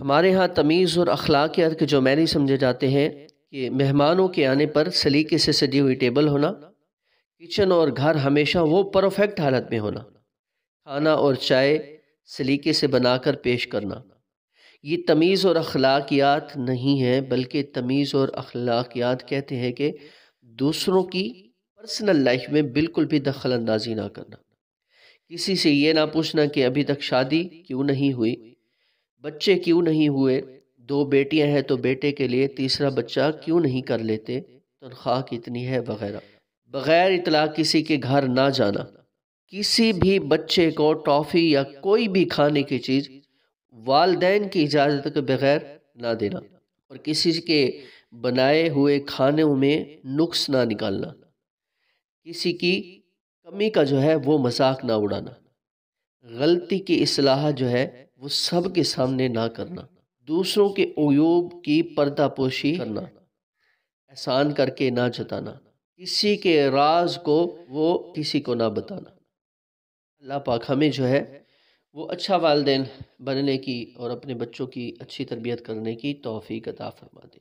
हमारे यहाँ तमीज़ और अखलाकियात के जो मैनी समझे जाते हैं कि मेहमानों के आने पर सलीके से सजी हुई टेबल होना किचन और घर हमेशा वो परफेक्ट हालत में होना खाना और चाय सलीके से बनाकर पेश करना ये तमीज़ और अखलाकियात नहीं है बल्कि तमीज़ और अखलाकियात कहते हैं कि दूसरों की पर्सनल लाइफ में बिल्कुल भी दखल अंदाजी ना करना किसी से ये ना पूछना कि अभी तक शादी क्यों नहीं हुई बच्चे क्यों नहीं हुए दो बेटियां हैं तो बेटे के लिए तीसरा बच्चा क्यों नहीं कर लेते तनख्वाह कितनी है वगैरह बग़ैर इतला किसी के घर ना जाना किसी भी बच्चे को टॉफ़ी या कोई भी खाने की चीज़ वालदेन की इजाज़त के बग़ैर ना देना और किसी के बनाए हुए खाने में नुक्स ना निकालना किसी की कमी का जो है वो मजाक ना उड़ाना गलती की असलाह जो है वो सब के सामने ना करना दूसरों के अयूब की पर्दापोशी करना एहसान करके ना जताना किसी के राज को वो किसी को ना बताना अल्लाह पाक हमें जो है वो अच्छा वालदेन बनने की और अपने बच्चों की अच्छी तरबियत करने की तोहफ़ी कदा फरमा दे